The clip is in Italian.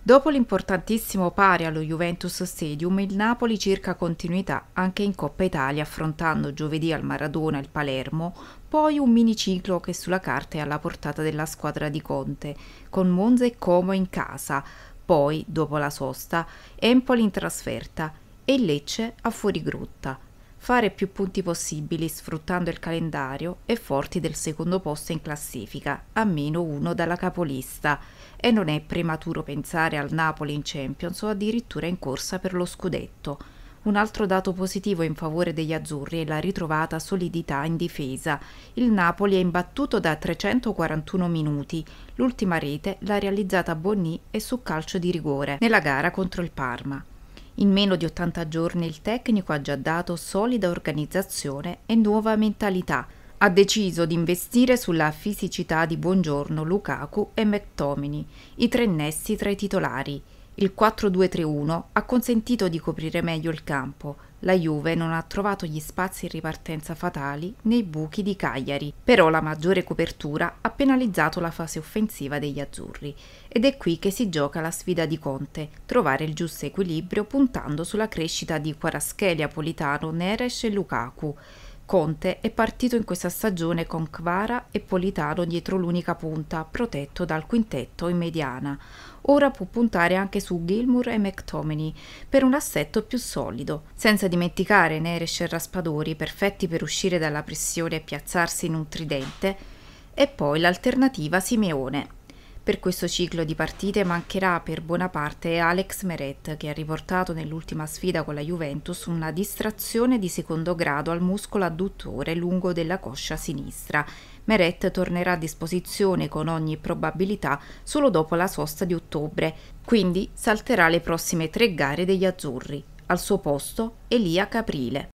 Dopo l'importantissimo pari allo Juventus Stadium, il Napoli cerca continuità anche in Coppa Italia, affrontando giovedì al Maradona il Palermo, poi un miniciclo che sulla carta è alla portata della squadra di Conte, con Monza e Como in casa, poi, dopo la sosta, Empoli in trasferta e Lecce a fuorigrotta fare più punti possibili sfruttando il calendario e forti del secondo posto in classifica, a meno uno dalla capolista, e non è prematuro pensare al Napoli in Champions o addirittura in corsa per lo scudetto. Un altro dato positivo in favore degli azzurri è la ritrovata solidità in difesa. Il Napoli è imbattuto da 341 minuti. L'ultima rete l'ha realizzata Bonny e su calcio di rigore nella gara contro il Parma. In meno di 80 giorni il tecnico ha già dato solida organizzazione e nuova mentalità. Ha deciso di investire sulla fisicità di Buongiorno, Lukaku e McTominay, i tre nessi tra i titolari. Il 4-2-3-1 ha consentito di coprire meglio il campo, la Juve non ha trovato gli spazi in ripartenza fatali nei buchi di Cagliari, però la maggiore copertura ha penalizzato la fase offensiva degli azzurri ed è qui che si gioca la sfida di Conte, trovare il giusto equilibrio puntando sulla crescita di Quaraschelia, Politano, Neres e Lukaku. Conte è partito in questa stagione con Kvara e Politano dietro l'unica punta, protetto dal quintetto in mediana. Ora può puntare anche su Gilmour e McTominay per un assetto più solido, senza dimenticare Neres e Raspadori, perfetti per uscire dalla pressione e piazzarsi in un tridente, e poi l'alternativa Simeone, per questo ciclo di partite mancherà per buona parte Alex Meret che ha riportato nell'ultima sfida con la Juventus una distrazione di secondo grado al muscolo adduttore lungo della coscia sinistra. Meret tornerà a disposizione con ogni probabilità solo dopo la sosta di ottobre, quindi salterà le prossime tre gare degli azzurri. Al suo posto Elia Caprile.